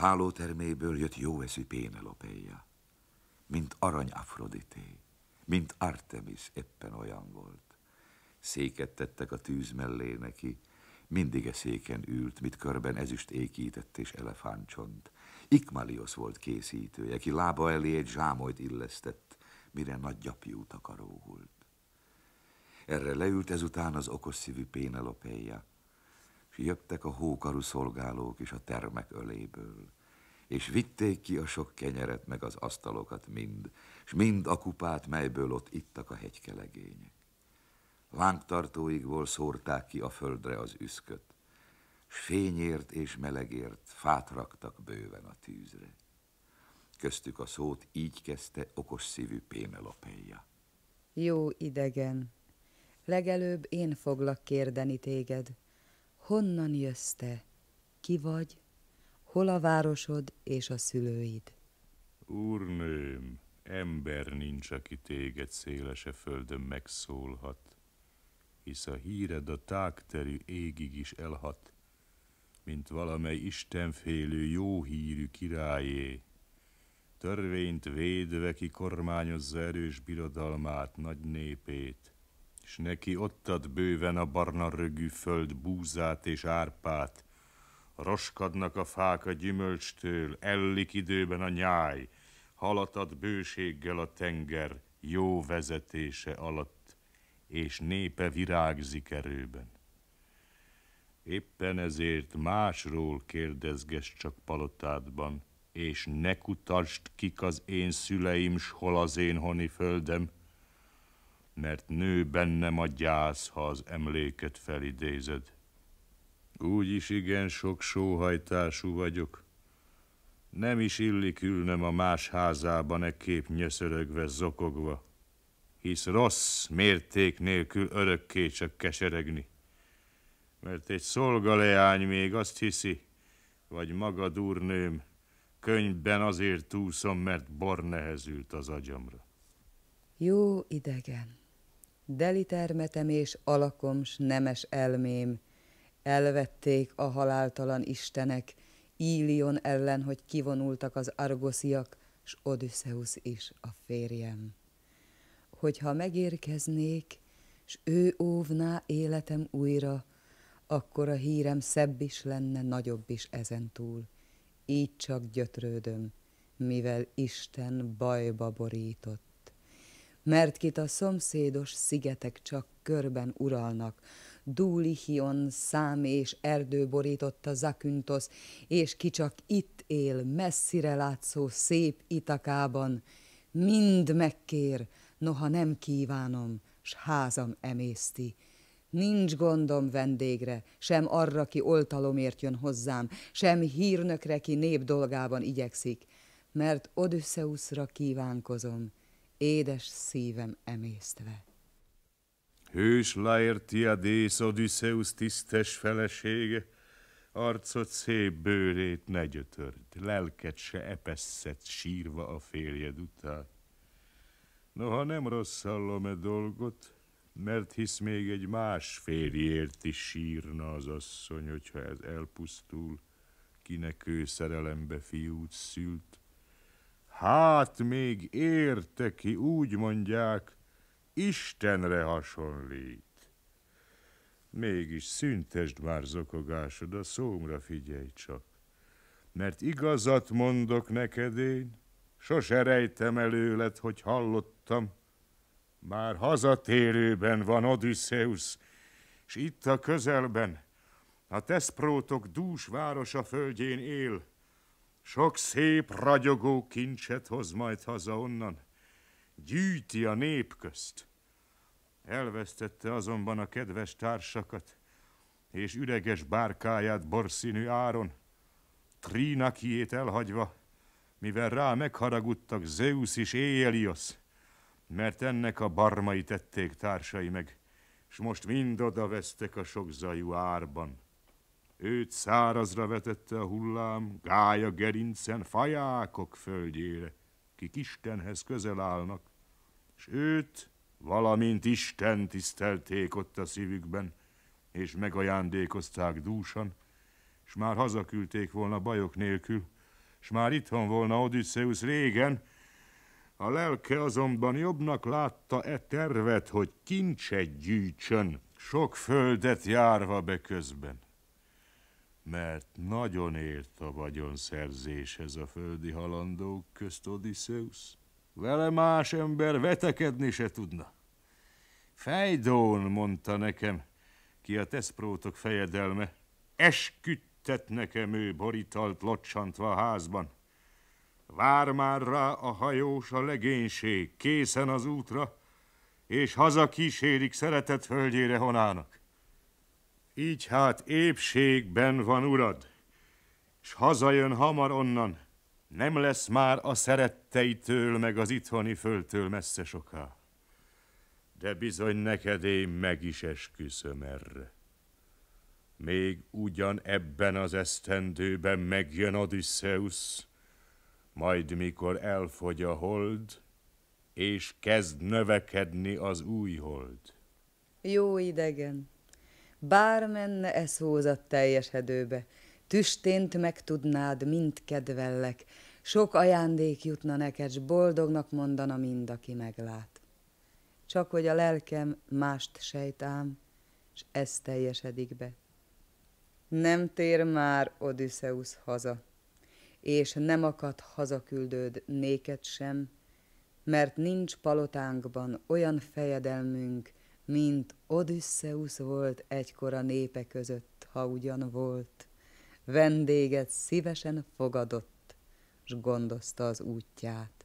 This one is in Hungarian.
Hálóterméből jött eszű Pénelopeia, mint arany Afrodité, mint Artemis éppen olyan volt. Széket tettek a tűz mellé neki, mindig a e széken ült, mit körben ezüst ékített és elefántcsont. Ikmalios volt készítője, ki lába elé egy zsámolyt illesztett, mire nagy gyapjú takaróhult. Erre leült ezután az okos szívű Pénelopeia, s jöttek a hókarú szolgálók is a termek öléből, és vitték ki a sok kenyeret meg az asztalokat mind, s mind a kupát, melyből ott ittak a hegykelegények. Lángtartóikból szórták ki a földre az üszköt, s fényért és melegért fát raktak bőven a tűzre. Köztük a szót így kezdte okos szívű Pénelopeia. Jó idegen, legelőbb én foglak kérdeni téged, honnan jössz te, ki vagy, hol a városod és a szülőid? Úrnőm, ember nincs, aki téged szélese földön megszólhat, hisz a híred a tágterű égig is elhat, mint valamely istenfélő jó hírű királyé, törvényt védve ki kormányozza erős birodalmát, nagy népét, és neki ottad bőven a barna rögű föld búzát és árpát. Roskadnak a fák a gyümölcstől, ellik időben a nyáj, halatad bőséggel a tenger jó vezetése alatt, és népe virágzik erőben. Éppen ezért másról kérdezges csak palotádban, és ne kutasd kik az én szüleim, s hol az én honi földem, mert nő bennem a gyász, ha az emléket felidézed. Úgy is igen sok sóhajtású vagyok. Nem is illik ülnem a más házában e kép nyöszörögve, zokogva, hisz rossz mérték nélkül örökké csak keseregni. Mert egy szolgaleány még azt hiszi, vagy maga durnőm, könyvben azért túszom, mert bor nehezült az agyamra. Jó idegen. Deli termetem és alakom s nemes elmém, elvették a haláltalan istenek, Ílion ellen, hogy kivonultak az argosziak, s Odysseus is a férjem. Hogyha megérkeznék, s ő óvná életem újra, akkor a hírem szebb is lenne, nagyobb is ezentúl. Így csak gyötrődöm, mivel Isten bajba borított mert kit a szomszédos szigetek csak körben uralnak, Dúlihion szám és erdő borította Zakyntosz, és ki csak itt él, messzire látszó szép Itakában, mind megkér, noha nem kívánom, s házam emészti. Nincs gondom vendégre, sem arra, ki oltalomért jön hozzám, sem hírnökre, ki népdolgában igyekszik, mert Odüsszeuszra kívánkozom, édes szívem emésztve. Hős Dész Odysseus tisztes felesége, arcot szép bőrét ne gyötörd, lelket se epesszett sírva a férjed után. Noha nem hallom e dolgot, mert hisz még egy más férjért is sírna az asszony, hogyha ez elpusztul, kinek ő szerelembe fiút szült, Hát még érte ki, úgy mondják, Istenre hasonlít. Mégis szüntesd már zokogásod, a szómra figyelj csak, mert igazat mondok neked én, sose rejtem előled, hogy hallottam, már hazatérőben van Odysseus, és itt a közelben, a Teszprótok dús városa földjén él, sok szép, ragyogó kincset hoz majd haza onnan. Gyűjti a nép közt. Elvesztette azonban a kedves társakat, és üreges bárkáját borszínű áron, Trínakiét elhagyva, mivel rá megharagudtak Zeus és Éjeliosz, mert ennek a barmai tették társai meg, és most mind oda vesztek a sok zajú árban. Őt szárazra vetette a hullám, gája gerincen, fajákok földjére, kik Istenhez közel állnak, és őt, valamint Isten tisztelték ott a szívükben, és megajándékozták dúsan, és már hazaküldték volna bajok nélkül, és már itthon volna Odysseus régen, a lelke azonban jobbnak látta e tervet, hogy kincset gyűjtsön, sok földet járva be közben mert nagyon ért a vagyonszerzéshez a földi halandók közt Odysseus. Vele más ember vetekedni se tudna. Fejdón mondta nekem, ki a teszprótok fejedelme, esküdtet nekem ő borítalt locsantva a házban. Vár már rá a hajós a legénység, készen az útra, és haza kísérik szeretett hölgyére honának. Így hát épségben van, urad, s hazajön hamar onnan, nem lesz már a szeretteitől meg az itthoni földtől messze soká. De bizony neked én meg is esküszöm erre. Még ugyan ebben az esztendőben megjön Odysseus, majd mikor elfogy a hold, és kezd növekedni az új hold. Jó idegen! bár menne e szózat teljesedőbe, tüstént megtudnád, mint kedvellek, sok ajándék jutna neked, s boldognak mondana mind, aki meglát. Csak hogy a lelkem mást sejtám, s ez teljesedik be. Nem tér már Odysseus haza, és nem akad hazaküldőd néked sem, mert nincs palotánkban olyan fejedelmünk, mint Odysseus volt egykor a népe között, ha ugyan volt. Vendéget szívesen fogadott, s gondozta az útját.